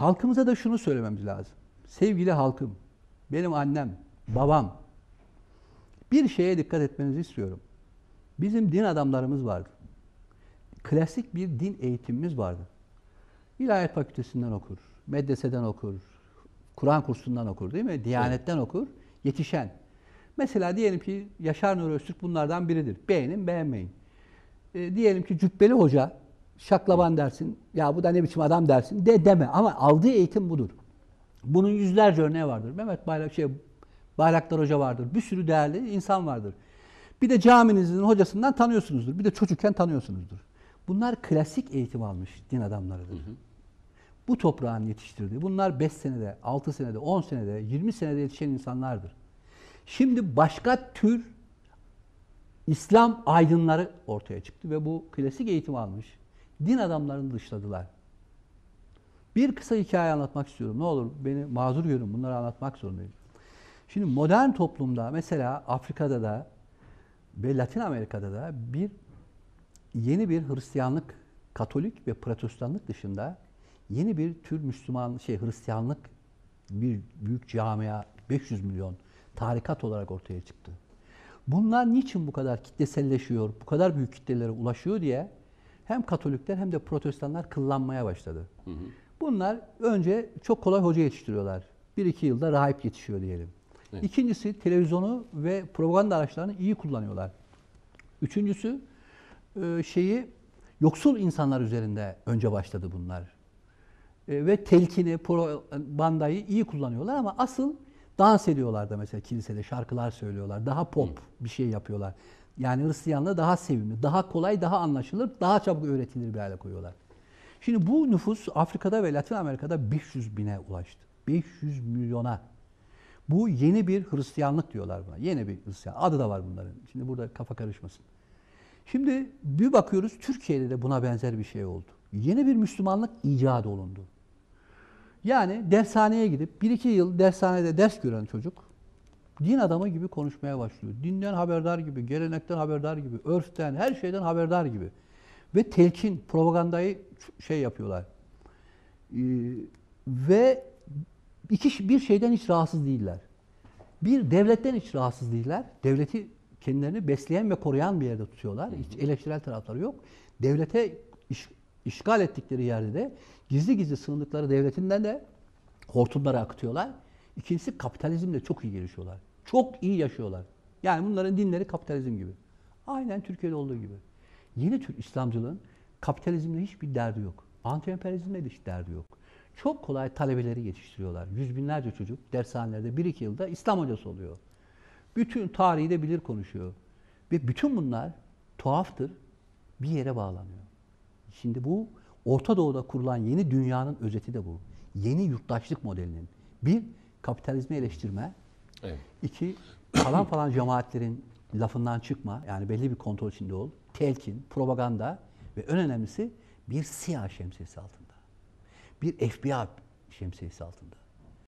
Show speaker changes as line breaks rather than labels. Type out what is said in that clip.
Halkımıza da şunu söylememiz lazım. Sevgili halkım, benim annem, babam, bir şeye dikkat etmenizi istiyorum. Bizim din adamlarımız vardı. Klasik bir din eğitimimiz vardı. İlahiyat Fakültesinden okur, medreseden okur, Kur'an kursundan okur değil mi? Diyanetten evet. okur, yetişen. Mesela diyelim ki Yaşar Nuri Öztürk bunlardan biridir. Beğenin, beğenmeyin. E, diyelim ki Cübbeli Hoca şaklaban dersin, ya bu da ne biçim adam dersin de deme. Ama aldığı eğitim budur. Bunun yüzlerce örneği vardır. Mehmet Bayrak, şey, Bayraktar Hoca vardır. Bir sürü değerli insan vardır. Bir de caminizin hocasından tanıyorsunuzdur. Bir de çocukken tanıyorsunuzdur. Bunlar klasik eğitim almış din adamlarıdır. Hı hı. Bu toprağın yetiştirdiği. Bunlar 5 senede, 6 senede, 10 senede, 20 senede yetişen insanlardır. Şimdi başka tür İslam aydınları ortaya çıktı ve bu klasik eğitim almış din adamlarını dışladılar. Bir kısa hikaye anlatmak istiyorum. Ne olur beni mazur görün bunları anlatmak zorundayım. Şimdi modern toplumda mesela Afrika'da da ve Latin Amerika'da da bir yeni bir Hristiyanlık, Katolik ve Protestanlık dışında yeni bir tür Müslüman şey Hristiyanlık bir büyük camia 500 milyon tarikat olarak ortaya çıktı. Bunlar niçin bu kadar kitleselleşiyor, bu kadar büyük kitlelere ulaşıyor diye hem Katolikler hem de Protestanlar kullanmaya başladı. Hı hı. Bunlar önce çok kolay hoca yetiştiriyorlar. Bir iki yılda rahip yetişiyor diyelim. Evet. İkincisi televizyonu ve propaganda araçlarını iyi kullanıyorlar. Üçüncüsü e, şeyi yoksul insanlar üzerinde önce başladı bunlar. E, ve telkini, bandayı iyi kullanıyorlar ama asıl dans ediyorlar da mesela kilisede şarkılar söylüyorlar. Daha pop Hı. bir şey yapıyorlar. Yani Hristiyanlığı daha sevimli, daha kolay, daha anlaşılır, daha çabuk öğretilir bir hale koyuyorlar. Şimdi bu nüfus Afrika'da ve Latin Amerika'da 500 bine ulaştı. 500 milyona. Bu yeni bir Hristiyanlık diyorlar buna. Yeni bir Hristiyan. Adı da var bunların. Şimdi burada kafa karışmasın. Şimdi bir bakıyoruz Türkiye'de de buna benzer bir şey oldu. Yeni bir Müslümanlık icat olundu. Yani dershaneye gidip bir iki yıl dershanede ders gören çocuk din adamı gibi konuşmaya başlıyor. Dinden haberdar gibi, gelenekten haberdar gibi, örften, her şeyden haberdar gibi. Ve telkin, propagandayı şey yapıyorlar. Ee, ve iki, bir şeyden hiç rahatsız değiller. Bir, devletten hiç rahatsız değiller. Devleti kendilerini besleyen ve koruyan bir yerde tutuyorlar. Hiç eleştirel tarafları yok. Devlete iş, işgal ettikleri yerde de gizli gizli sığındıkları devletinden de hortumları akıtıyorlar. İkincisi kapitalizmle çok iyi gelişiyorlar. Çok iyi yaşıyorlar. Yani bunların dinleri kapitalizm gibi. Aynen Türkiye'de olduğu gibi. Yeni Türk İslamcılığın kapitalizmle hiçbir derdi yok. Anti-emperyalizmle de hiç derdi yok. Çok kolay talebeleri yetiştiriyorlar. Yüz binlerce çocuk dershanelerde bir iki yılda İslam hocası oluyor. Bütün tarihi de bilir konuşuyor. Ve bütün bunlar tuhaftır. Bir yere bağlanıyor. Şimdi bu Orta Doğu'da kurulan yeni dünyanın özeti de bu. Yeni yurttaşlık modelinin. Bir, kapitalizmi eleştirme, Evet. İki, falan falan cemaatlerin lafından çıkma. Yani belli bir kontrol içinde ol. Telkin, propaganda ve en önemlisi bir siyah şemsiyesi altında. Bir FBI şemsiyesi altında.